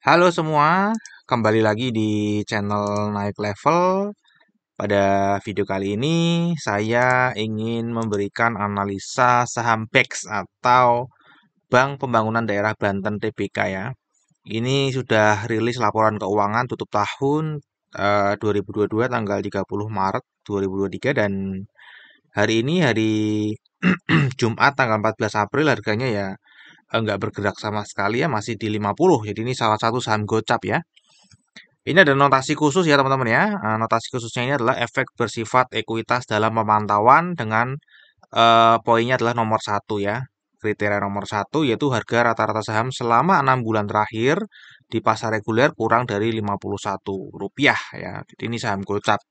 Halo semua, kembali lagi di channel Naik Level. Pada video kali ini, saya ingin memberikan analisa saham PEX atau Bank Pembangunan Daerah Banten TBK ya. Ini sudah rilis laporan keuangan tutup tahun 2022 eh, tanggal 30 Maret 2023 dan hari ini hari Jumat tanggal 14 April harganya ya nggak bergerak sama sekali ya masih di 50 jadi ini salah satu saham gocap ya ini ada notasi khusus ya teman-teman ya eh, notasi khususnya ini adalah efek bersifat ekuitas dalam pemantauan dengan eh, poinnya adalah nomor satu ya kriteria nomor satu yaitu harga rata-rata saham selama enam bulan terakhir di pasar reguler kurang dari 51 rupiah ya jadi ini saham gocap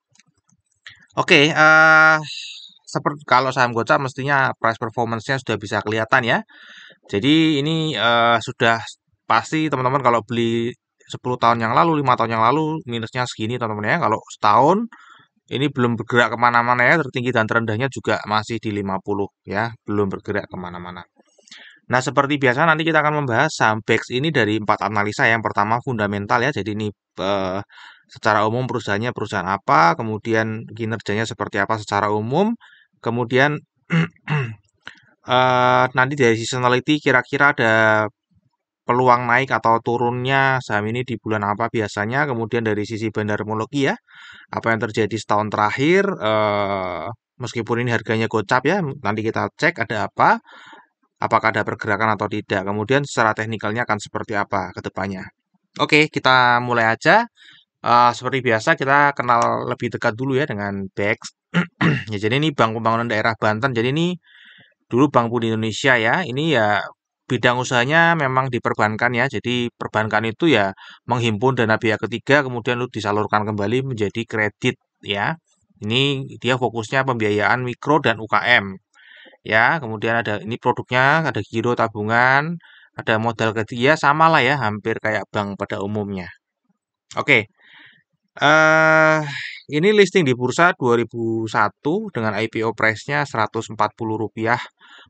Oke, okay, eh, seperti kalau saham gocap mestinya price performance-nya sudah bisa kelihatan ya. Jadi ini uh, sudah pasti teman-teman kalau beli 10 tahun yang lalu, 5 tahun yang lalu minusnya segini teman-teman ya. Kalau setahun ini belum bergerak kemana-mana ya, tertinggi dan terendahnya juga masih di 50 ya, belum bergerak kemana-mana. Nah seperti biasa nanti kita akan membahas BEX ini dari empat analisa yang pertama fundamental ya, jadi ini uh, secara umum perusahaannya perusahaan apa, kemudian kinerjanya seperti apa secara umum, kemudian uh, nanti dari seasonality kira-kira ada peluang naik atau turunnya saham ini di bulan apa biasanya kemudian dari sisi bandarmologi ya apa yang terjadi setahun terakhir uh, meskipun ini harganya gocap ya nanti kita cek ada apa apakah ada pergerakan atau tidak kemudian secara teknikalnya akan seperti apa ke depannya oke kita mulai aja uh, seperti biasa kita kenal lebih dekat dulu ya dengan BEX ya jadi ini Bank Pembangunan Daerah Banten jadi ini dulu Bank Budi Indonesia ya, ini ya bidang usahanya memang diperbankan ya. Jadi perbankan itu ya menghimpun dana pihak ketiga kemudian lu disalurkan kembali menjadi kredit ya. Ini dia fokusnya pembiayaan mikro dan UKM. Ya, kemudian ada ini produknya ada giro tabungan, ada modal ketiga ya sama lah ya hampir kayak bank pada umumnya. Oke. Uh, ini listing di bursa 2001 dengan IPO price-nya Rp140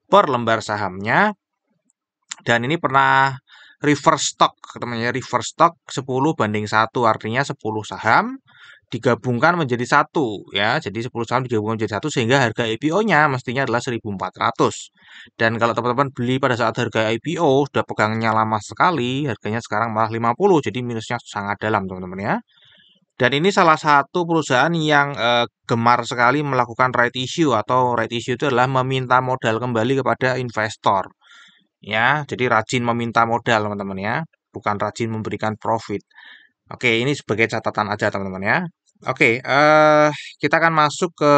per lembar sahamnya. Dan ini pernah reverse stock, katanya reverse stock 10 banding 1 artinya 10 saham digabungkan menjadi satu ya jadi 10 saham digabungkan menjadi satu sehingga harga IPO-nya mestinya adalah 1400 dan kalau teman-teman beli pada saat harga IPO sudah pegangnya lama sekali harganya sekarang malah 50 jadi minusnya sangat dalam teman-teman ya dan ini salah satu perusahaan yang e, gemar sekali melakukan right issue atau right issue itu adalah meminta modal kembali kepada investor. Ya, jadi rajin meminta modal teman-teman ya, bukan rajin memberikan profit. Oke, ini sebagai catatan aja teman-teman ya. Oke, eh, kita akan masuk ke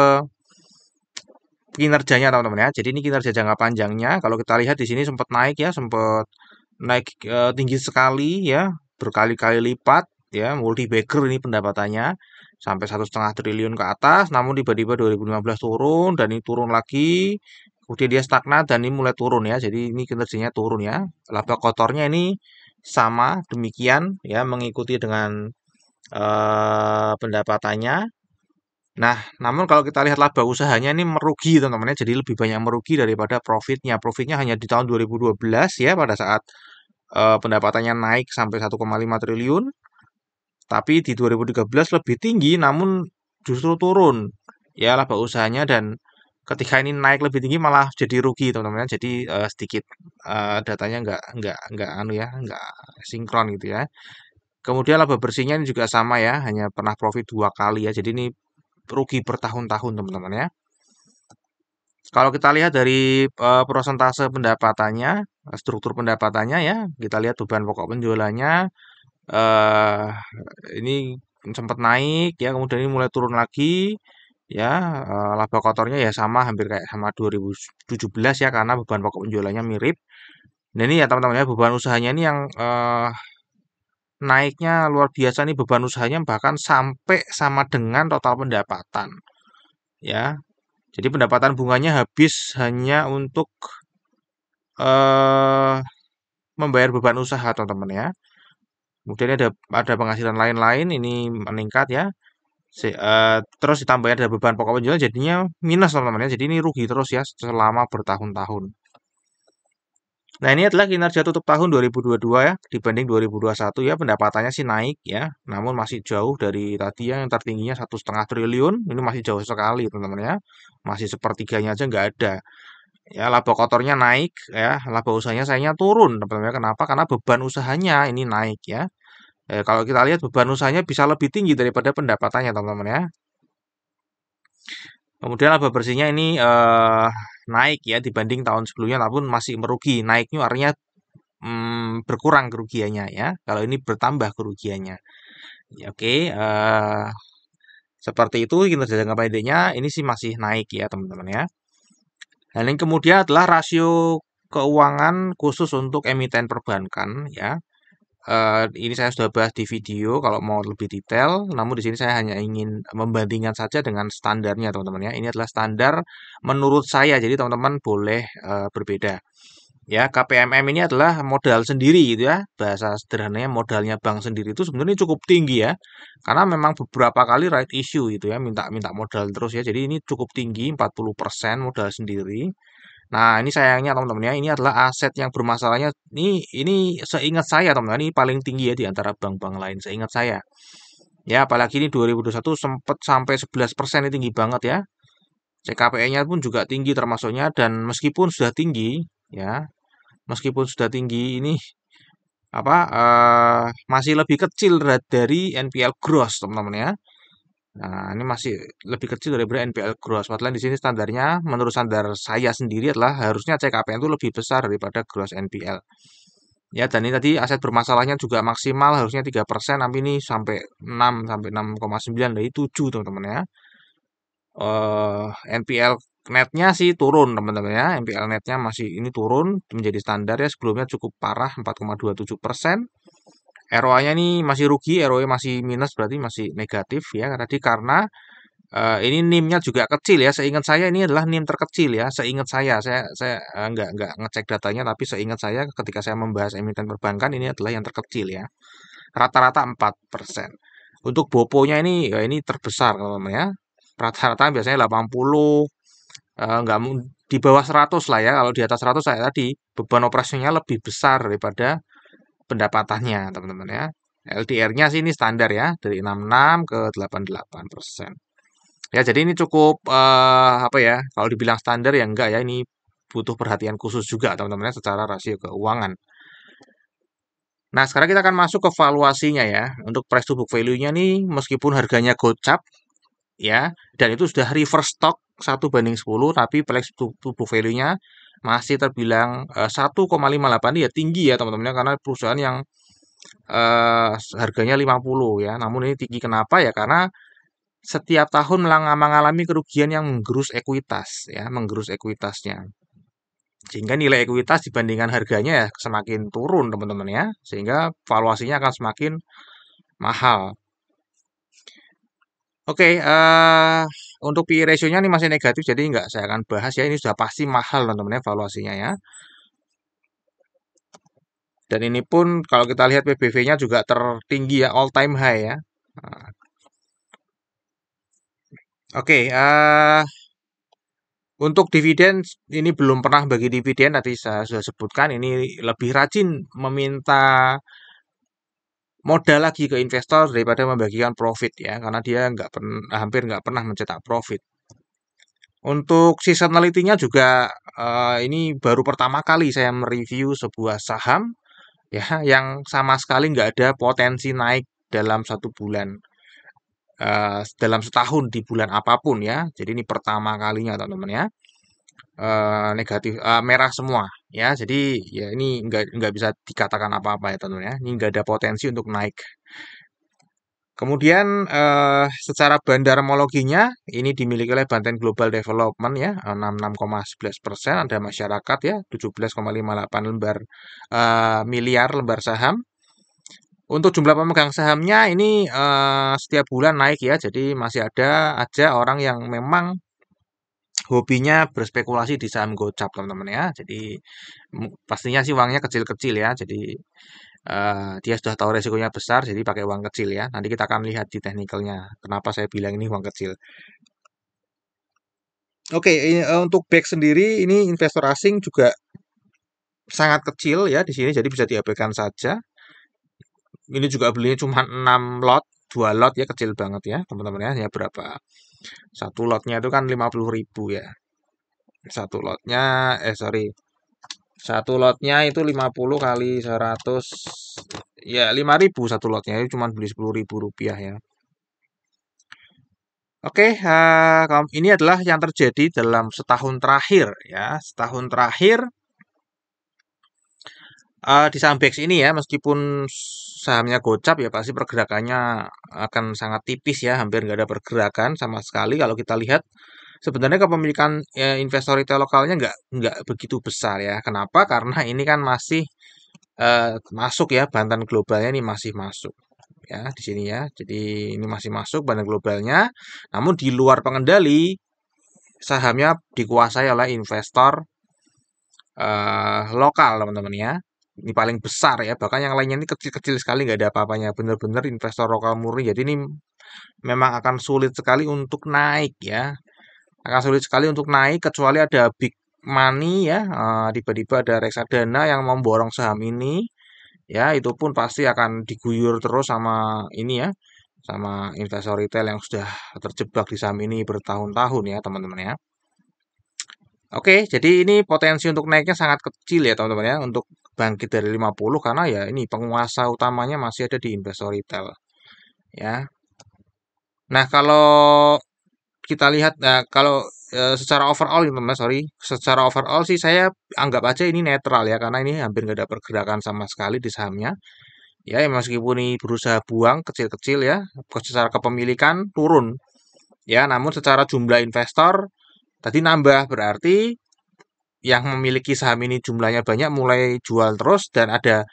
kinerjanya teman-teman ya. Jadi ini kinerja jangka panjangnya. Kalau kita lihat di sini sempat naik ya, sempat naik e, tinggi sekali ya, berkali-kali lipat ya multi baker ini pendapatannya sampai satu setengah triliun ke atas namun tiba-tiba 2015 turun dan ini turun lagi kemudian dia stagnan dan ini mulai turun ya jadi ini kinerjanya turun ya laba kotornya ini sama demikian ya mengikuti dengan eh, pendapatannya nah namun kalau kita lihat laba usahanya ini merugi teman-teman ya jadi lebih banyak merugi daripada profitnya profitnya hanya di tahun 2012 ya pada saat uh, pendapatannya naik sampai 1,5 triliun tapi di 2013 lebih tinggi namun justru turun ya laba usahanya dan ketika ini naik lebih tinggi malah jadi rugi teman-teman Jadi uh, sedikit uh, datanya nggak nggak nggak anu ya, nggak sinkron gitu ya. Kemudian laba bersihnya ini juga sama ya, hanya pernah profit dua kali ya. Jadi ini rugi bertahun-tahun teman-teman ya. Kalau kita lihat dari uh, eh, persentase pendapatannya, struktur pendapatannya ya, kita lihat beban pokok penjualannya, uh, ini sempat naik ya kemudian ini mulai turun lagi ya uh, laba kotornya ya sama hampir kayak sama 2017 ya karena beban pokok penjualannya mirip nah ini ya teman-teman ya beban usahanya ini yang uh, naiknya luar biasa nih beban usahanya bahkan sampai sama dengan total pendapatan ya jadi pendapatan bunganya habis hanya untuk eh, membayar beban usaha teman-teman ya Kemudian ada ada penghasilan lain-lain ini meningkat ya. Se, uh, terus ditambahnya ada beban pokok penjualan jadinya minus teman-teman ya. Jadi ini rugi terus ya selama bertahun-tahun. Nah, ini adalah kinerja tutup tahun 2022 ya dibanding 2021 ya pendapatannya sih naik ya, namun masih jauh dari tadi ya, yang tertingginya satu setengah triliun, ini masih jauh sekali teman-teman ya. Masih sepertiganya aja nggak ada ya laba kotornya naik ya laba usahanya sayangnya turun teman-teman kenapa karena beban usahanya ini naik ya eh, kalau kita lihat beban usahanya bisa lebih tinggi daripada pendapatannya teman-teman ya kemudian laba bersihnya ini eh, naik ya dibanding tahun sebelumnya namun masih merugi naiknya artinya hmm, berkurang kerugiannya ya kalau ini bertambah kerugiannya ya, oke eh, seperti itu kinerja jangka pendeknya ini sih masih naik ya teman-teman ya Hal yang kemudian adalah rasio keuangan khusus untuk emiten perbankan ya. Uh, ini saya sudah bahas di video kalau mau lebih detail, namun di sini saya hanya ingin membandingkan saja dengan standarnya teman-teman ya. Ini adalah standar menurut saya, jadi teman-teman boleh uh, berbeda ya KPMM ini adalah modal sendiri gitu ya bahasa sederhananya modalnya bank sendiri itu sebenarnya cukup tinggi ya karena memang beberapa kali right issue gitu ya minta minta modal terus ya jadi ini cukup tinggi 40% modal sendiri nah ini sayangnya teman-teman ya ini adalah aset yang bermasalahnya ini ini seingat saya teman-teman ini paling tinggi ya di antara bank-bank lain seingat saya ya apalagi ini 2021 sempat sampai 11% ini tinggi banget ya CKPE-nya pun juga tinggi termasuknya dan meskipun sudah tinggi ya meskipun sudah tinggi ini apa uh, masih lebih kecil dari NPL gross teman-teman ya nah ini masih lebih kecil daripada NPL gross padahal di sini standarnya menurut standar saya sendiri adalah harusnya CKPN itu lebih besar daripada gross NPL ya dan ini tadi aset bermasalahnya juga maksimal harusnya 3% tapi ini sampai 6 sampai 6,9 dari 7 teman-teman ya uh, eh, NPL netnya sih turun teman-teman ya MPL netnya masih ini turun menjadi standar ya sebelumnya cukup parah 4,27 persen ROA-nya ini masih rugi ROE masih minus berarti masih negatif ya tadi karena uh, ini NIM-nya juga kecil ya seingat saya ini adalah NIM terkecil ya seingat saya saya saya uh, nggak nggak ngecek datanya tapi seingat saya ketika saya membahas emiten perbankan ini adalah yang terkecil ya rata-rata 4 persen untuk boponya ini ya ini terbesar teman-teman ya rata-rata biasanya 80 Eh, nggak uh, di bawah 100 lah ya kalau di atas 100 saya tadi beban operasinya lebih besar daripada pendapatannya teman-teman ya LDR-nya sih ini standar ya dari 66 ke 88 persen ya jadi ini cukup uh, apa ya kalau dibilang standar ya enggak ya ini butuh perhatian khusus juga teman-teman ya secara rasio keuangan Nah, sekarang kita akan masuk ke valuasinya ya. Untuk price to book value-nya nih meskipun harganya gocap ya, dan itu sudah reverse stock 1 banding 10 tapi flex tubuh value-nya masih terbilang uh, eh, 1,58 ya tinggi ya teman-teman ya, karena perusahaan yang uh, harganya 50 ya. Namun ini tinggi kenapa ya? Karena setiap tahun mengalami kerugian yang menggerus ekuitas ya, menggerus ekuitasnya. Sehingga nilai ekuitas dibandingkan harganya ya semakin turun teman-teman ya, sehingga valuasinya akan semakin mahal. Oke, okay, uh, eh, untuk PE ratio-nya ini masih negatif, jadi nggak saya akan bahas ya. Ini sudah pasti mahal teman-teman evaluasinya ya. Dan ini pun kalau kita lihat PBV-nya juga tertinggi ya, all time high ya. Nah. Oke, uh, untuk dividen ini belum pernah bagi dividen, tadi saya sudah sebutkan ini lebih rajin meminta modal lagi ke investor daripada membagikan profit ya karena dia nggak pernah hampir nggak pernah mencetak profit. Untuk seasonality-nya juga uh, ini baru pertama kali saya mereview sebuah saham ya yang sama sekali nggak ada potensi naik dalam satu bulan uh, dalam setahun di bulan apapun ya. Jadi ini pertama kalinya teman-teman ya uh, negatif uh, merah semua ya jadi ya ini nggak nggak bisa dikatakan apa-apa ya tentunya ini nggak ada potensi untuk naik kemudian uh, secara homologinya ini dimiliki oleh Banten Global Development ya 66,11 persen ada masyarakat ya 17,58 lembar uh, miliar lembar saham untuk jumlah pemegang sahamnya ini uh, setiap bulan naik ya jadi masih ada aja orang yang memang hobinya berspekulasi di saham gocap teman-teman ya jadi pastinya sih uangnya kecil-kecil ya jadi uh, dia sudah tahu resikonya besar jadi pakai uang kecil ya nanti kita akan lihat di teknikalnya kenapa saya bilang ini uang kecil oke okay, eh, untuk back e sendiri ini investor asing juga sangat kecil ya di sini jadi bisa diabaikan saja ini juga belinya cuma 6 lot 2 lot ya kecil banget ya teman-teman ya hanya berapa satu lotnya itu kan 50.000 ya satu lotnya eh sorry satu lotnya itu 50 kali 100 ya 5000 satu lotnya itu cuma beli 10.000 rupiah ya Oke, uh, ini adalah yang terjadi dalam setahun terakhir ya. Setahun terakhir uh, di Sambex ini ya, meskipun sahamnya gocap ya pasti pergerakannya akan sangat tipis ya hampir nggak ada pergerakan sama sekali kalau kita lihat sebenarnya kepemilikan ya, investor retail lokalnya nggak nggak begitu besar ya kenapa karena ini kan masih uh, masuk ya Banten globalnya ini masih masuk ya di sini ya jadi ini masih masuk Banten globalnya namun di luar pengendali sahamnya dikuasai oleh investor uh, lokal teman-teman ya ini paling besar ya bahkan yang lainnya ini kecil-kecil sekali nggak ada apa-apanya bener-bener investor lokal murni jadi ini memang akan sulit sekali untuk naik ya akan sulit sekali untuk naik kecuali ada big money ya eh, tiba-tiba ada reksadana yang memborong saham ini ya itu pun pasti akan diguyur terus sama ini ya sama investor retail yang sudah terjebak di saham ini bertahun-tahun ya teman-teman ya Oke, jadi ini potensi untuk naiknya sangat kecil ya teman-teman ya untuk bangkit dari 50 karena ya ini penguasa utamanya masih ada di investor retail. Ya. Nah, kalau kita lihat nah, kalau eh, secara overall ya teman-teman, sorry, secara overall sih saya anggap aja ini netral ya karena ini hampir nggak ada pergerakan sama sekali di sahamnya. Ya, ya meskipun ini berusaha buang kecil-kecil ya, secara kepemilikan turun. Ya, namun secara jumlah investor Tadi nambah berarti yang memiliki saham ini jumlahnya banyak mulai jual terus dan ada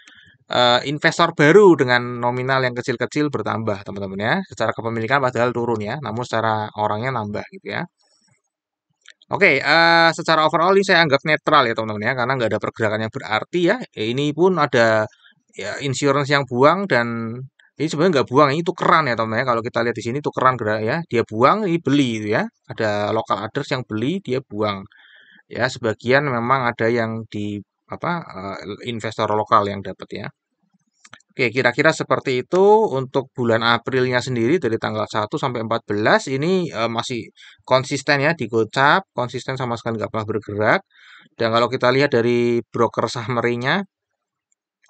uh, investor baru dengan nominal yang kecil-kecil bertambah teman-teman ya secara kepemilikan padahal turun ya namun secara orangnya nambah gitu ya oke uh, secara overall ini saya anggap netral ya teman-teman ya karena nggak ada pergerakan yang berarti ya ini pun ada ya, insurance yang buang dan ini sebenarnya nggak buang, ini tukeran ya teman-teman ya. Kalau kita lihat di sini tukeran ya. Dia buang, ini beli itu ya. Ada local address yang beli, dia buang. Ya, sebagian memang ada yang di apa eh, investor lokal yang dapat ya. Oke, kira-kira seperti itu untuk bulan Aprilnya sendiri dari tanggal 1 sampai 14 ini eh, masih konsisten ya di Gocap, konsisten sama sekali nggak pernah bergerak. Dan kalau kita lihat dari broker summary-nya,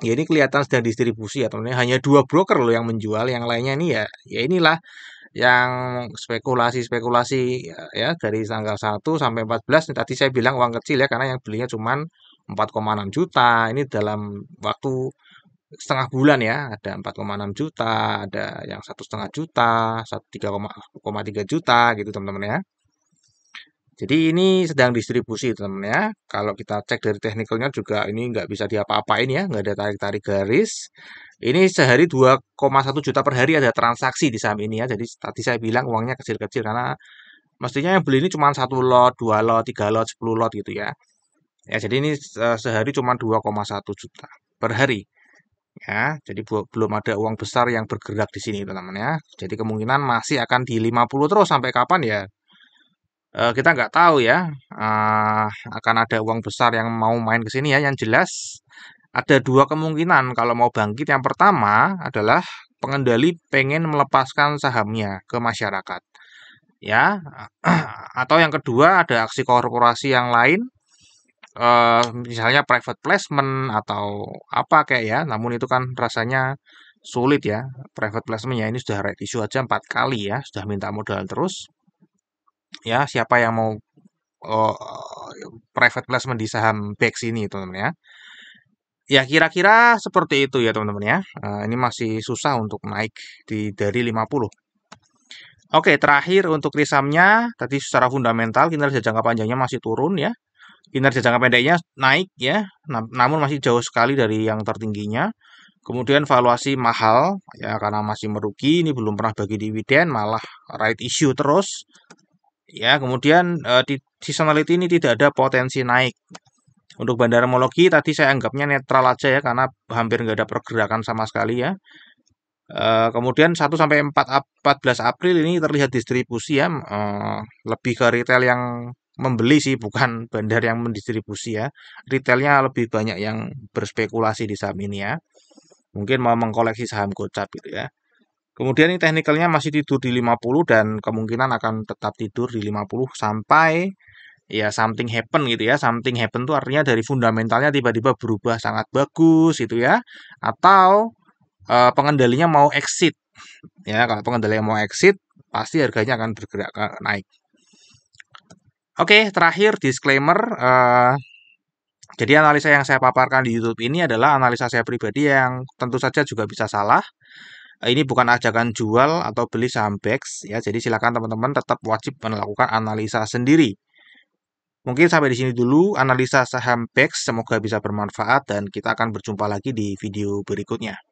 ya ini kelihatan sedang distribusi ya teman-teman hanya dua broker loh yang menjual yang lainnya ini ya ya inilah yang spekulasi-spekulasi ya dari tanggal 1 sampai 14 tadi saya bilang uang kecil ya karena yang belinya koma 4,6 juta ini dalam waktu setengah bulan ya ada 4,6 juta ada yang satu setengah juta tiga juta gitu teman-teman ya jadi ini sedang distribusi teman teman ya. Kalau kita cek dari teknikalnya juga ini nggak bisa diapa-apain ya, nggak ada tarik-tarik garis. Ini sehari 2,1 juta per hari ada transaksi di saham ini ya. Jadi tadi saya bilang uangnya kecil-kecil karena mestinya yang beli ini cuma satu lot, dua lot, tiga lot, 10 lot gitu ya. Ya jadi ini sehari cuma 2,1 juta per hari. Ya, jadi belum ada uang besar yang bergerak di sini teman-teman ya. Jadi kemungkinan masih akan di 50 terus sampai kapan ya Eh, kita nggak tahu ya uh, akan ada uang besar yang mau main ke sini ya. Yang jelas ada dua kemungkinan kalau mau bangkit. Yang pertama adalah pengendali pengen melepaskan sahamnya ke masyarakat. Ya, atau yang kedua ada aksi korporasi yang lain uh, misalnya private placement atau apa kayak ya, namun itu kan rasanya sulit ya private placement ya ini sudah right issue aja empat kali ya sudah minta modal terus Ya, siapa yang mau eee, oh, private placement di saham BEX ini teman-teman ya. Ya kira-kira seperti itu ya teman-teman ya. Eh, ini masih susah untuk naik di dari 50. Oke, terakhir untuk risamnya tadi secara fundamental kinerja jangka panjangnya masih turun ya. Kinerja jangka pendeknya naik ya, namun masih jauh sekali dari yang tertingginya. Kemudian valuasi mahal ya karena masih merugi, ini belum pernah bagi dividen, malah right issue terus Ya, kemudian uh, di seasonality ini tidak ada potensi naik. Untuk bandara Mologi tadi saya anggapnya netral aja ya karena hampir nggak ada pergerakan sama sekali ya. Uh, kemudian 1 sampai 4 14 April ini terlihat distribusi ya uh, lebih ke retail yang membeli sih bukan bandar yang mendistribusi ya. Retailnya lebih banyak yang berspekulasi di saham ini ya. Mungkin mau mengkoleksi saham Gocap gitu ya. Kemudian ini teknikalnya masih tidur di 50 dan kemungkinan akan tetap tidur di 50 sampai ya something happen gitu ya. Something happen itu artinya dari fundamentalnya tiba-tiba berubah sangat bagus gitu ya. Atau e, pengendalinya mau exit. Ya, kalau pengendalinya mau exit pasti harganya akan bergerak naik. Oke, terakhir disclaimer e, jadi analisa yang saya paparkan di YouTube ini adalah analisa saya pribadi yang tentu saja juga bisa salah Eh, ini bukan ajakan jual atau beli saham BEX ya. Jadi silakan teman-teman tetap wajib melakukan analisa sendiri. Mungkin sampai di sini dulu analisa saham BEX, semoga bisa bermanfaat dan kita akan berjumpa lagi di video berikutnya.